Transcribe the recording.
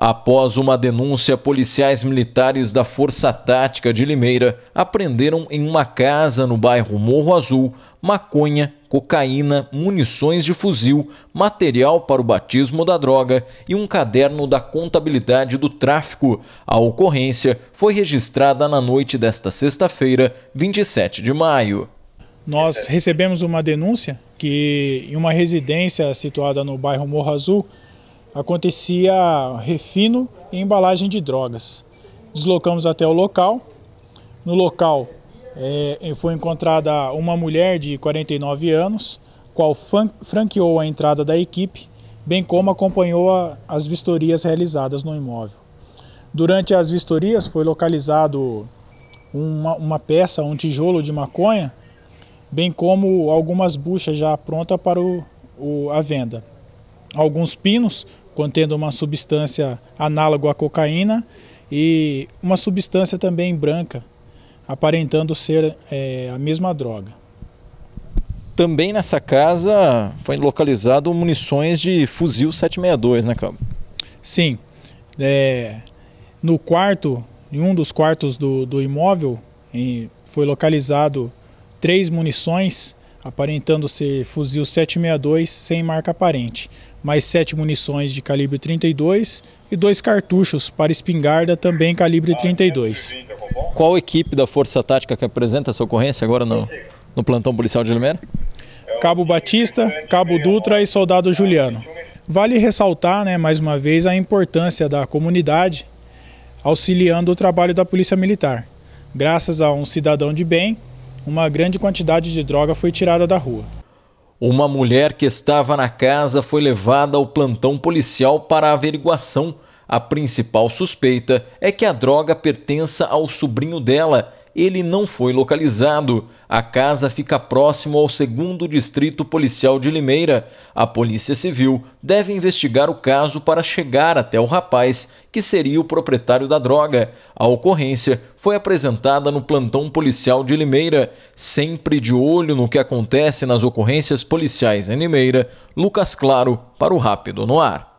Após uma denúncia, policiais militares da Força Tática de Limeira apreenderam em uma casa no bairro Morro Azul maconha, cocaína, munições de fuzil, material para o batismo da droga e um caderno da contabilidade do tráfico. A ocorrência foi registrada na noite desta sexta-feira, 27 de maio. Nós recebemos uma denúncia que em uma residência situada no bairro Morro Azul acontecia refino e embalagem de drogas. Deslocamos até o local. No local é, foi encontrada uma mulher de 49 anos, qual franqueou a entrada da equipe, bem como acompanhou a, as vistorias realizadas no imóvel. Durante as vistorias foi localizado uma, uma peça, um tijolo de maconha, bem como algumas buchas já prontas para o, o, a venda alguns pinos contendo uma substância análoga à cocaína e uma substância também branca, aparentando ser é, a mesma droga. Também nessa casa foi localizado munições de fuzil 762, né, Cabo? Sim. É, no quarto, em um dos quartos do, do imóvel, em, foi localizado três munições aparentando ser fuzil 762 sem marca aparente, mais sete munições de calibre 32 e dois cartuchos para espingarda também calibre 32. Qual equipe da Força Tática que apresenta essa ocorrência agora no, no plantão policial de Limeira? Cabo Batista, Cabo Dutra e Soldado Juliano. Vale ressaltar, né, mais uma vez, a importância da comunidade auxiliando o trabalho da Polícia Militar. Graças a um cidadão de bem, uma grande quantidade de droga foi tirada da rua. Uma mulher que estava na casa foi levada ao plantão policial para averiguação. A principal suspeita é que a droga pertença ao sobrinho dela ele não foi localizado. A casa fica próximo ao segundo distrito policial de Limeira. A Polícia Civil deve investigar o caso para chegar até o rapaz, que seria o proprietário da droga. A ocorrência foi apresentada no plantão policial de Limeira. Sempre de olho no que acontece nas ocorrências policiais em Limeira, Lucas Claro para o Rápido no Ar.